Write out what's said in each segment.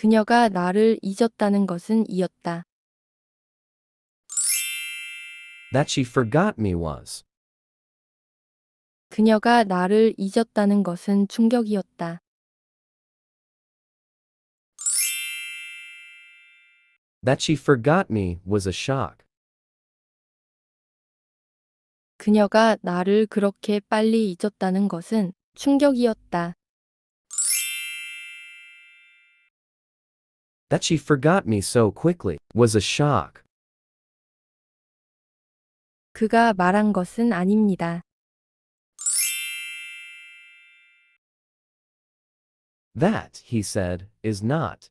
그녀가 나를 잊었다는 것은 이었다. That she forgot me was. 그녀가 나를 잊었다는 것은 충격이었다. That she forgot me was a shock. 그녀가 나를 그렇게 빨리 잊었다는 것은 충격이었다. That she forgot me so quickly was a shock. 그가 말한 것은 아닙니다. That, he said, is not.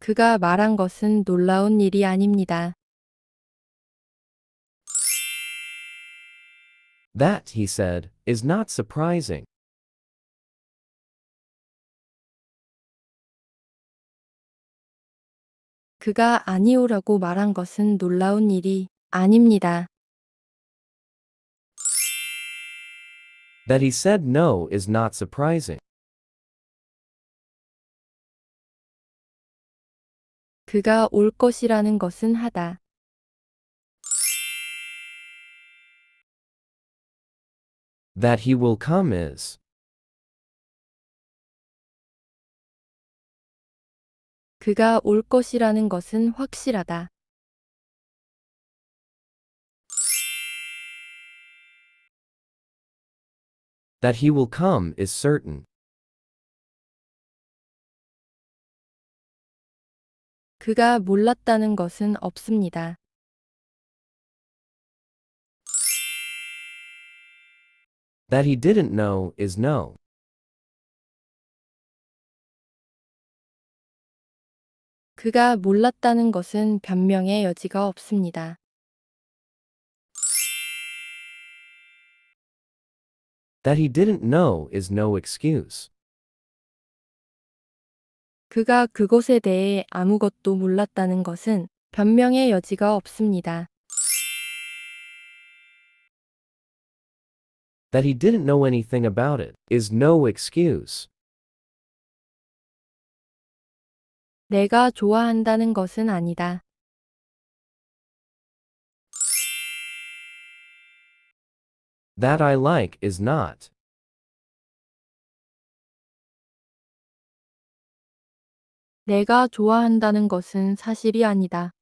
그가 말한 것은 놀라운 일이 아닙니다. That, he said, is not surprising. 그가 아니오라고 말한 것은 놀라운 일이 아닙니다. That he said no is not surprising. 그가 올 것이라는 것은 하다. That he will come is 그가 올 것이라는 것은 확실하다. That he will come is certain. 그가 몰랐다는 것은 없습니다. That he didn't know is no. 그가 몰랐다는 것은 변명의 여지가 없습니다. That he didn't know is no excuse. 그가 그곳에 대해 아무것도 몰랐다는 것은 변명의 여지가 없습니다. That he didn't know anything about it is no excuse. 내가 좋아한다는 것은 아니다. That I like is not. 내가 좋아한다는 것은 사실이 아니다.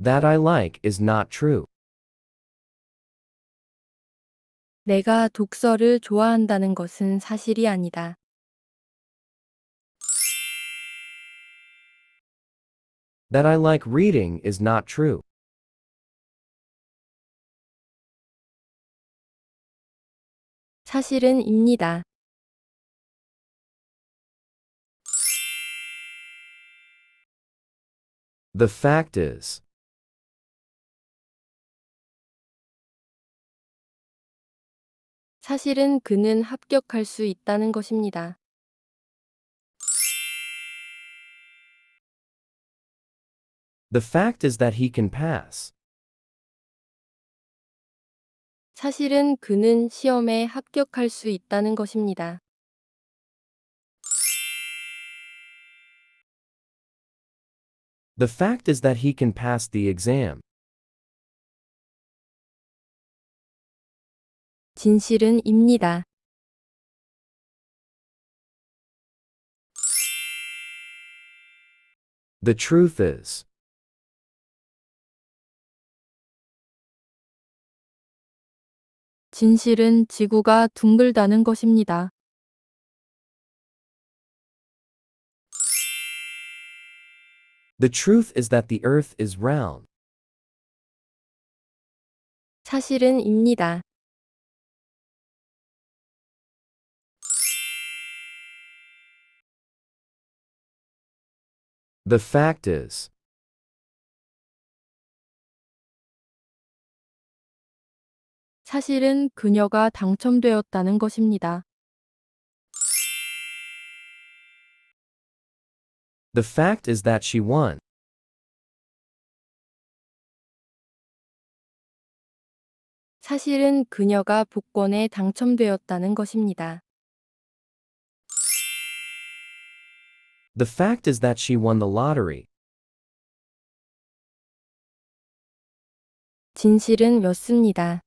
That I like is not true. 내가 독서를 좋아한다는 것은 사실이 아니다. That I like reading is not true. 사실은 입니다. The fact is. 사실은 그는 합격할 수 있다는 것입니다. The fact is that he can pass. 사실은 그는 시험에 합격할 수 있다는 것입니다. The fact is that he can pass the exam. 진실은 입니다. The truth is. 진실은 지구가 둥글다는 것입니다. The truth is that the earth is round. 사실은입니다. The fact is. 사실은 그녀가 당첨되었 The fact is that she won. 사실은 그녀가 복권에 당첨되었다는 것입니다. The fact is that she won the lottery. 진실은 였습니다.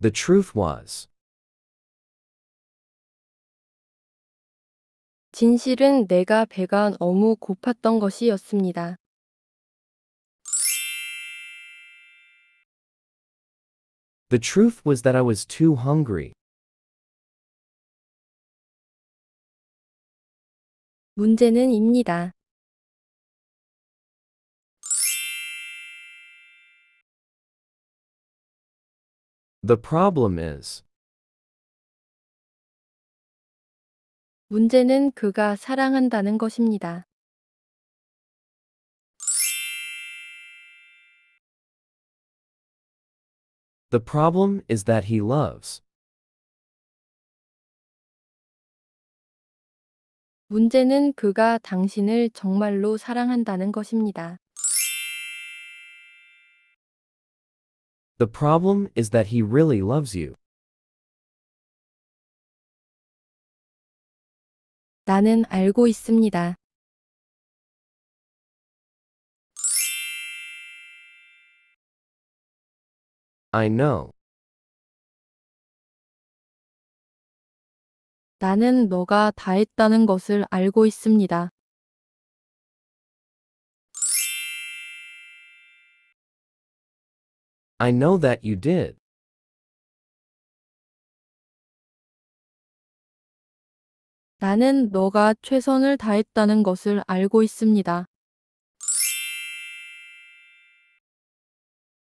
The truth was. 진실은 내가 배가 너무 고팠던 것이었습니다. The truth was that I was too hungry. 문제는 입니다. The problem is 문제는 그가 사랑한다는 것입니다. The problem is that he loves. 문제는 그가 당신을 정말로 사랑한다는 것입니다. The problem is that he really loves you. 나는 알고 있습니다. I know. 나는 너가 다 했다는 것을 알고 있습니다. I know that you did. 나는 너가 최선을 다했다는 것을 알고 있습니다.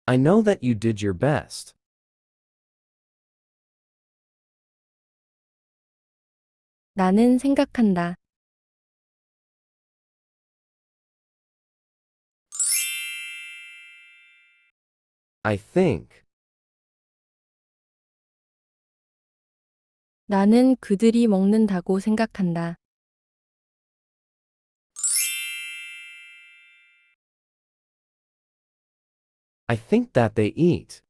I know that you did your best. 나는 생각한다. I think. 나는 그들이 먹는다고 생각한다. I think that they eat.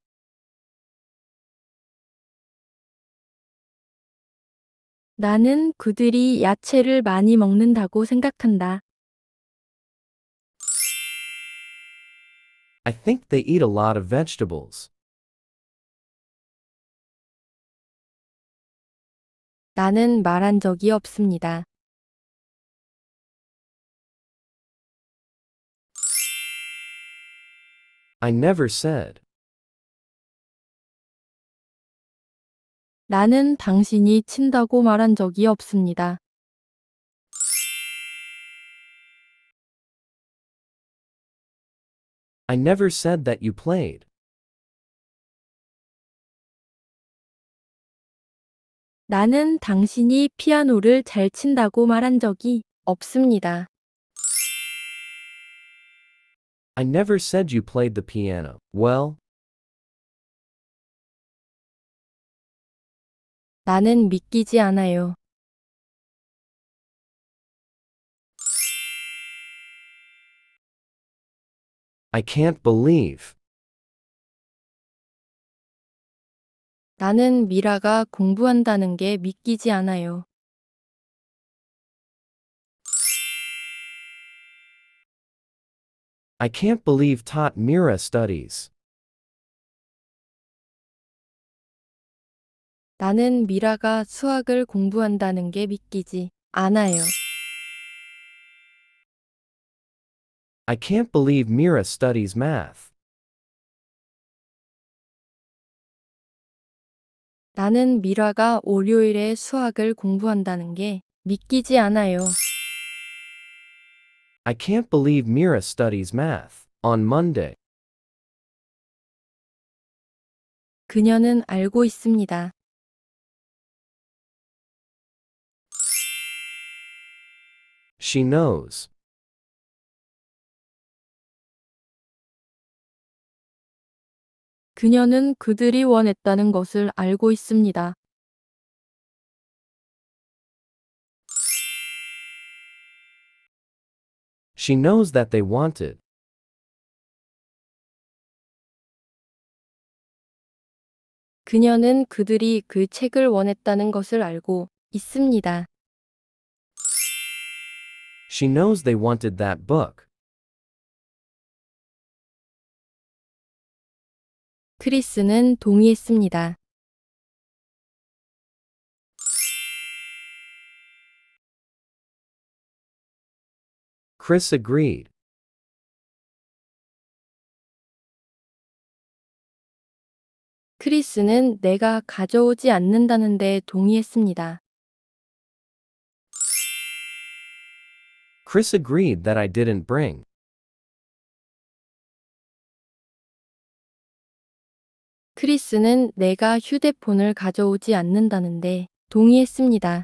나는 그들이 야채를 많이 먹는다고 생각한다. I think they eat a lot of vegetables. 나는 말한 적이 없습니다. I never said. 나는 당신이 친다고 말한 적이 없습니다. I never said that you played. 나는 당신이 피아노를 잘 친다고 말한 적이 없습니다. I never said you played the piano. Well, 나는 믿기지 않아요. I can't believe. 나는 미라가 공부한다는 게 믿기지 않아요. I can't believe taught Mira studies. 나는 미라가 수학을 공부한다는 게 믿기지 않아요. I can't believe Mira studies math. 나는 미라가 월요일에 수학을 공부한다는 게 믿기지 않아요. I can't believe Mira studies math on Monday. 그녀는 알고 있습니다. She knows. 그녀는 그들이 원했다는 것을 알고 있습니다. She knows that they want it. 그녀는 그들이 그 책을 원했다는 것을 알고 있습니다. She knows they wanted that book. 크리스는 동의했습니다. Chris agreed. 크리스는 내가 가져오지 않는다는데 동의했습니다. Chris agreed that I didn't bring. 크리스는 내가 휴대폰을 가져오지 않는다는데 동의했습니다.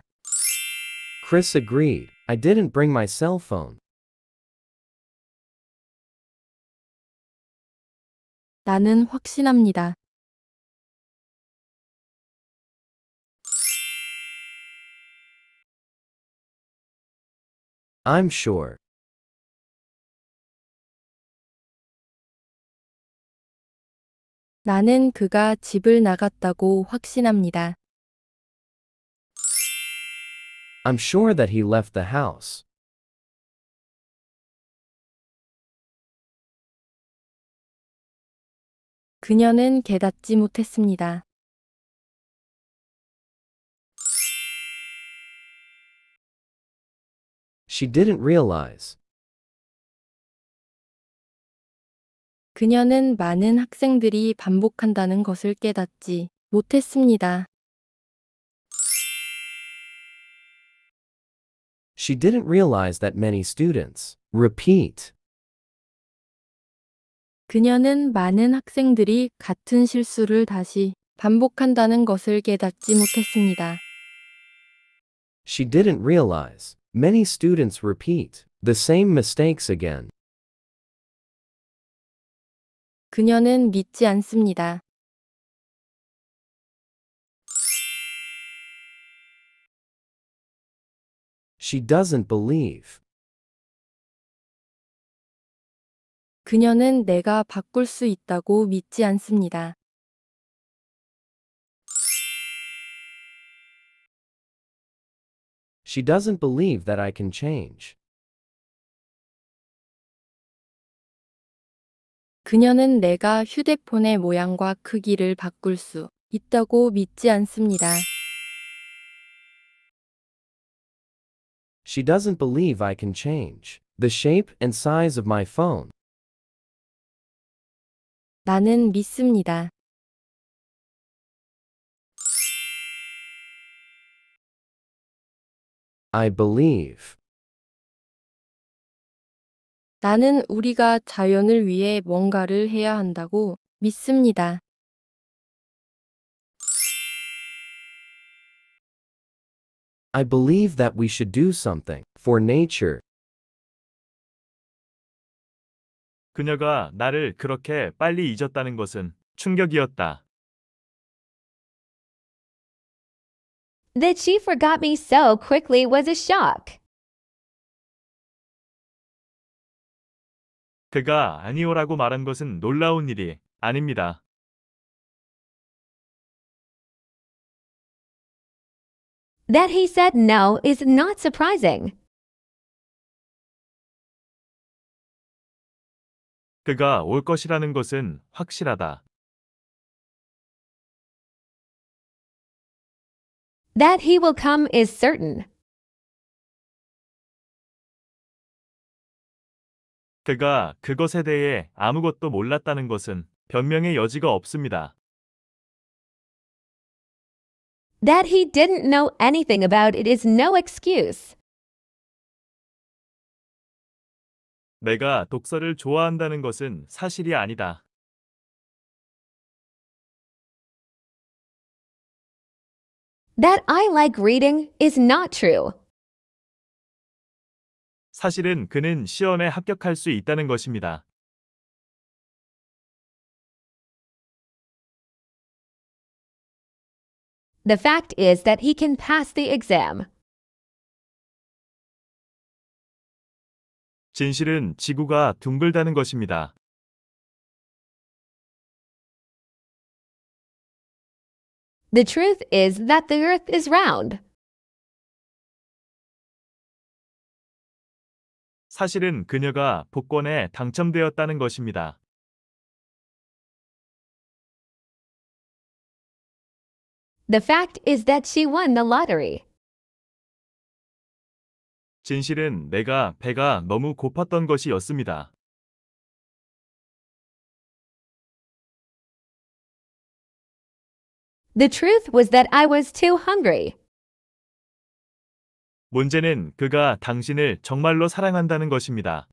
Chris agreed. I didn't bring my cell phone. 나는 확신합니다. I'm sure. 나는 그가 집을 나갔다고 확신합니다. I'm sure that he left the house. 그녀는 깨닫지 못했습니다. She didn't realize. 그녀는 많은 학생들이 반복한다는 것을 깨닫지 못했습니다. She didn't realize that many students repeat 그녀는 많은 학생들이 같은 실수를 다시 반복한다는 것을 깨닫지 못했습니다. She didn't realize many students repeat the same mistakes again. 그녀는 믿지 않습니다. She doesn't believe. 그녀는 내가 바꿀 수 있다고 믿지 않습니다. She doesn't believe that I can change. 그녀는 내가 휴대폰의 모양과 크기를 바꿀 수 있다고 믿지 않습니다. She doesn't believe I can change the shape and size of my phone. 나는 믿습니다. I believe. 나는 우리가 자연을 위해 뭔가를 해야 한다고 믿습니다. I believe that we should do something for nature 그녀가 나를 그렇게 빨리 잊었다는 것은 충격이었다. That she forgot me so quickly was a shock. 그가 아니오라고 말한 것은 놀라운 일이 아닙니다. That he said no is not surprising. 그가 올 것이라는 것은 확실하다. That he will come is certain. 그가 그것에 대해 아무것도 몰랐다는 것은 변명의 여지가 없습니다. That he didn't know anything about it is no excuse. 내가 독서를 좋아한다는 것은 사실이 아니다. That I like reading is not true. 사실은 그는 시험에 합격할 수 있다는 것입니다. The fact is that he can pass the exam. 진실은 지구가 둥글다는 것입니다. The truth is that the earth is round. 사실은 그녀가 복권에 당첨되었다는 것입니다. The fact is that she won the lottery. 진실은 내가 배가 너무 고팠던 것이었습니다. The truth was that I was too hungry. 문제는 그가 당신을 정말로 사랑한다는 것입니다.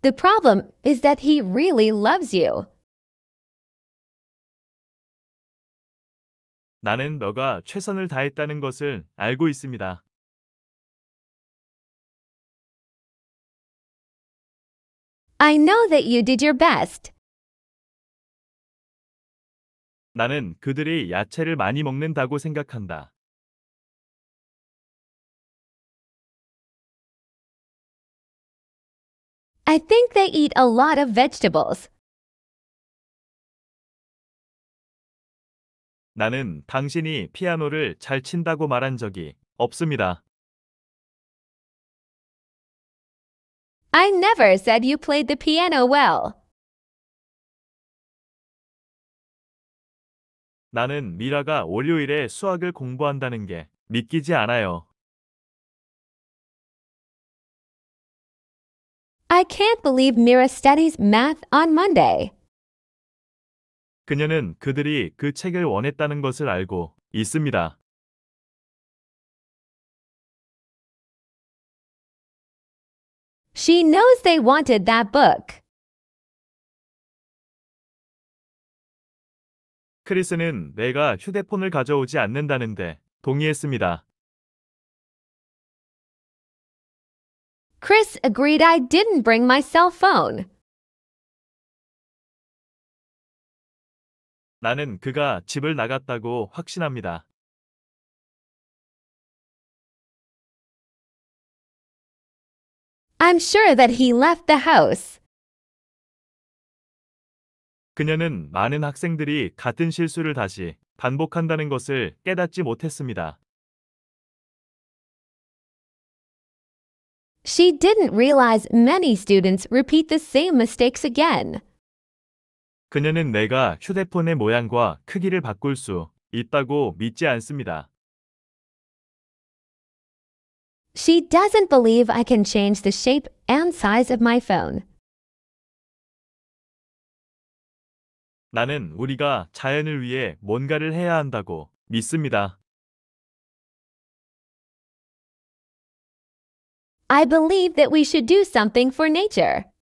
The problem is that he really loves you. 나는 너가 최선을 다했다는 것을 알고 있습니다. I know that you did your best. 나는 그들이 야채를 많이 먹는다고 생각한다. I think they eat a lot of vegetables. 나는 당신이 피아노를 잘 친다고 말한 적이 없습니다. I never said you played the piano well. 나는 미라가 월요일에 수학을 공부한다는 게 믿기지 않아요. I can't believe Mira studies math on Monday. 그녀는 그들이 그 책을 원했다는 것을 알고 있습니다. She knows they wanted that book. 크리스는 내가 휴대폰을 가져오지 않는다는데 동의했습니다. Chris agreed I didn't bring my cell phone. 나는 그가 집을 나갔다고 확신합니다. I'm sure that he left the house. 그녀는 많은 학생들이 같은 실수를 다시 반복한다는 것을 깨닫지 못했습니다. She didn't realize many students repeat the same mistakes again. 그녀는 내가 휴대폰의 모양과 크기를 바꿀 수 있다고 믿지 않습니다. She doesn't believe I can change the shape and size of my phone. 나는 우리가 자연을 위해 뭔가를 해야 한다고 믿습니다. I believe that we should do something for nature.